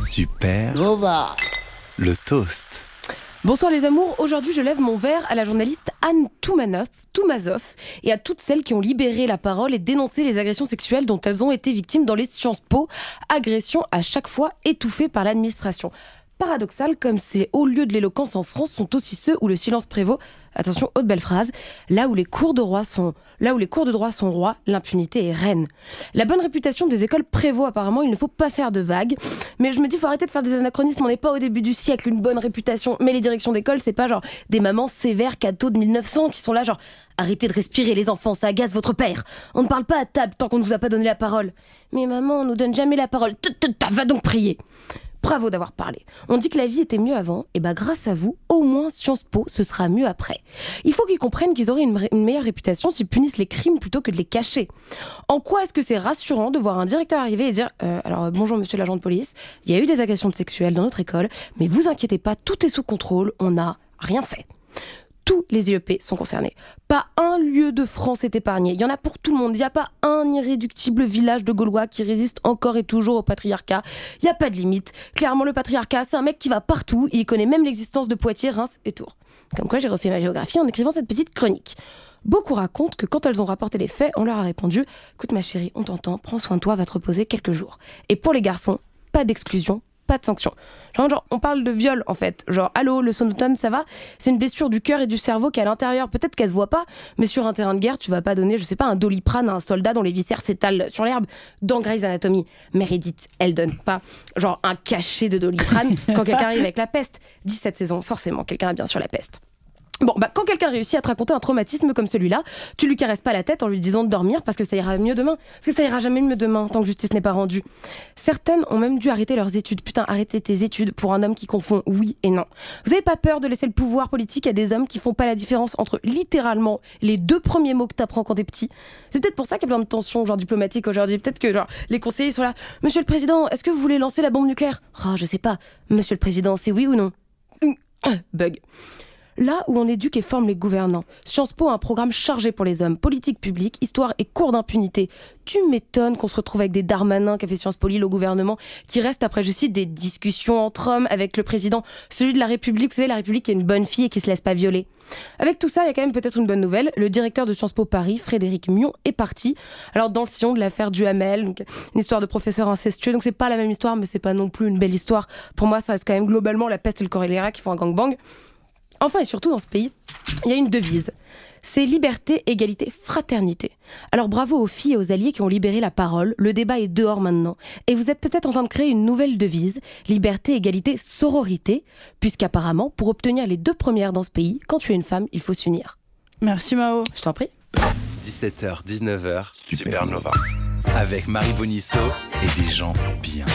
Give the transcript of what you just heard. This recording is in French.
Super. Le toast. Bonsoir les amours, aujourd'hui je lève mon verre à la journaliste Anne Toumanoff, Toumazov et à toutes celles qui ont libéré la parole et dénoncé les agressions sexuelles dont elles ont été victimes dans les Sciences Po, agressions à chaque fois étouffées par l'administration paradoxal comme ces hauts lieux de l'éloquence en France sont aussi ceux où le silence prévaut. Attention, haute belle phrase. Là où les cours de roi sont, là où les cours de droit sont rois, l'impunité est reine. La bonne réputation des écoles prévaut apparemment. Il ne faut pas faire de vagues. Mais je me dis, faut arrêter de faire des anachronismes. On n'est pas au début du siècle. Une bonne réputation. Mais les directions d'école, c'est pas genre des mamans sévères cadeaux de 1900 qui sont là genre Arrêtez de respirer, les enfants, ça agace votre père. On ne parle pas à table tant qu'on ne vous a pas donné la parole. Mais maman, on nous donne jamais la parole. Va donc prier. Bravo d'avoir parlé. On dit que la vie était mieux avant, et eh bah ben, grâce à vous, au moins Sciences Po, ce sera mieux après. Il faut qu'ils comprennent qu'ils auraient une, meilleure réputation s'ils punissent les crimes plutôt que de les cacher. En quoi est-ce que c'est rassurant de voir un directeur arriver et dire euh, alors euh, bonjour monsieur l'agent de police, il y a eu des agressions sexuelles dans notre école, mais vous inquiétez pas, tout est sous contrôle, on n'a rien fait tous les IEP sont concernés. Pas lieu de France est épargné. Il y en a pour tout le monde. Il n'y a pas un irréductible village de Gaulois qui résiste encore et toujours au patriarcat. Il n'y a pas de limite. Clairement, le patriarcat, c'est un mec qui va partout. il connaît même l'existence de Poitiers, Reims et Tours. Comme quoi, j'ai refait ma géographie en écrivant cette petite chronique. Beaucoup racontent que quand elles ont rapporté les faits, on leur a répondu Écoute, ma chérie, on t'entend, prends soin de toi, va te reposer quelques jours. Et pour les garçons, pas d'exclusion, pas de sanctions. Genre, on parle de viol en fait. Genre, allô, le sonotone, ça va C'est une blessure du cœur et du cerveau qui à l'intérieur. Peut-être qu'elle se voit pas, mais sur un terrain de guerre, tu vas pas donner, je sais pas, un doliprane à un soldat dont les viscères s'étalent sur l'herbe. Dans Grey's Anatomy, Meredith, elle donne pas genre un cachet de doliprane quand quelqu'un arrive avec la peste. 17 saisons, forcément, quelqu'un a bien sur la peste. Bon, bah, quand quelqu'un réussit à te raconter un traumatisme comme celui-là, tu lui caresses pas la tête en lui disant de dormir parce que ça ira mieux demain. Parce que ça ira jamais mieux demain tant que justice n'est pas rendue. Certaines ont même dû arrêter leurs études. Putain, arrêter tes études pour un homme qui confond oui et non. Vous avez pas peur de laisser le pouvoir politique à des hommes qui font pas la différence entre littéralement les deux premiers mots que t'apprends quand t'es petit. C'est peut-être pour ça qu'il y a plein de tensions, genre diplomatiques aujourd'hui. Peut-être que, genre, les conseillers sont là. Monsieur le Président, est-ce que vous voulez lancer la bombe nucléaire Ah, je sais pas. Monsieur le Président, c'est oui ou non hum, euh, Bug là où on éduque et forme les gouvernants. Sciences Po a un programme chargé pour les hommes, politique publique, histoire et cours d'impunité. Tu m'étonnes qu'on se retrouve avec des Darmanins qui fait Sciences Po Lille au gouvernement, qui reste après, je cite, des discussions entre hommes avec le président, celui de la République. Vous savez, la République est une bonne fille et qui se laisse pas violer. Avec tout ça, il y a quand même peut-être une bonne nouvelle. Le directeur de Sciences Po Paris, Frédéric Mion, est parti. Alors, dans le sillon de l'affaire Duhamel, donc une histoire de professeur incestueux, donc c'est pas la même histoire, mais c'est pas non plus une belle histoire. Pour moi, ça reste quand même globalement la peste et le choléra qui font un bang. Enfin et surtout dans ce pays, il y a une devise. C'est liberté, égalité, fraternité. Alors bravo aux filles et aux alliés qui ont libéré la parole. Le débat est dehors maintenant. Et vous êtes peut-être en train de créer une nouvelle devise, liberté, égalité, sororité, puisqu'apparemment, pour obtenir les deux premières dans ce pays, quand tu es une femme, il faut s'unir. Merci Mao. Je t'en prie. 17h, 19h, Supernova. Avec Marie Bonisso et des gens bien.